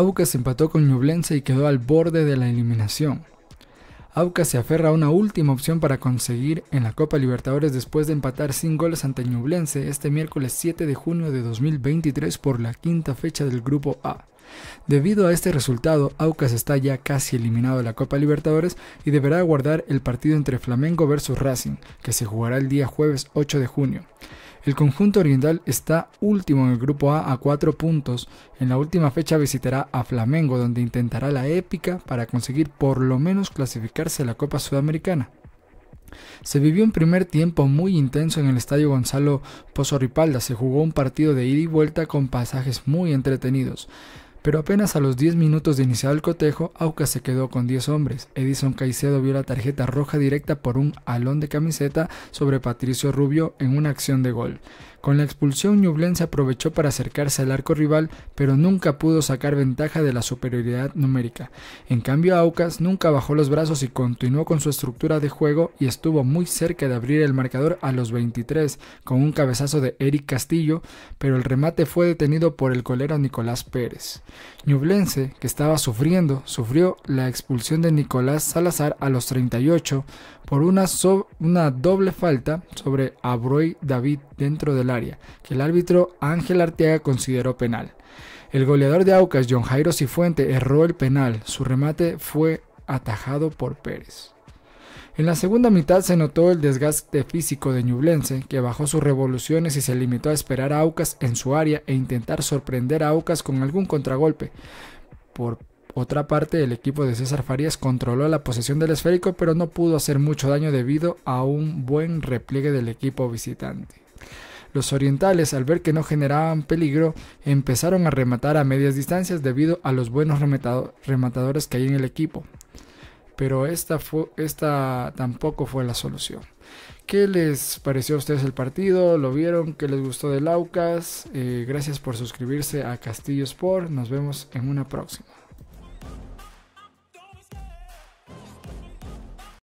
Aucas empató con Ñublense y quedó al borde de la eliminación. Aucas se aferra a una última opción para conseguir en la Copa Libertadores después de empatar sin goles ante Ñublense este miércoles 7 de junio de 2023 por la quinta fecha del Grupo A. Debido a este resultado, Aucas está ya casi eliminado de la Copa Libertadores y deberá aguardar el partido entre Flamengo versus Racing, que se jugará el día jueves 8 de junio. El conjunto oriental está último en el grupo A a cuatro puntos. En la última fecha visitará a Flamengo, donde intentará la épica para conseguir por lo menos clasificarse a la Copa Sudamericana. Se vivió un primer tiempo muy intenso en el estadio Gonzalo Pozo Ripalda. Se jugó un partido de ida y vuelta con pasajes muy entretenidos pero apenas a los 10 minutos de iniciar el cotejo, Aucas se quedó con 10 hombres. Edison Caicedo vio la tarjeta roja directa por un alón de camiseta sobre Patricio Rubio en una acción de gol. Con la expulsión Ñublense aprovechó para acercarse al arco rival, pero nunca pudo sacar ventaja de la superioridad numérica. En cambio Aucas nunca bajó los brazos y continuó con su estructura de juego y estuvo muy cerca de abrir el marcador a los 23 con un cabezazo de Eric Castillo, pero el remate fue detenido por el colero Nicolás Pérez. Ñublense, que estaba sufriendo, sufrió la expulsión de Nicolás Salazar a los 38 por una, doble falta sobre Abroy David dentro del área, que el árbitro Ángel Arteaga consideró penal. El goleador de Aucas, John Jairo Cifuente, erró el penal. Su remate fue atajado por Pérez. En la segunda mitad se notó el desgaste físico de Ñublense, que bajó sus revoluciones y se limitó a esperar a Aucas en su área e intentar sorprender a Aucas con algún contragolpe. Por otra parte, del equipo de César Farías controló la posesión del esférico, pero no pudo hacer mucho daño debido a un buen repliegue del equipo visitante. Los orientales, al ver que no generaban peligro, empezaron a rematar a medias distancias debido a los buenos rematadores que hay en el equipo. Pero esta, tampoco fue la solución. ¿Qué les pareció a ustedes el partido? ¿Lo vieron? ¿Qué les gustó de Laucas? Eh, gracias por suscribirse a Castillo Sport. Nos vemos en una próxima.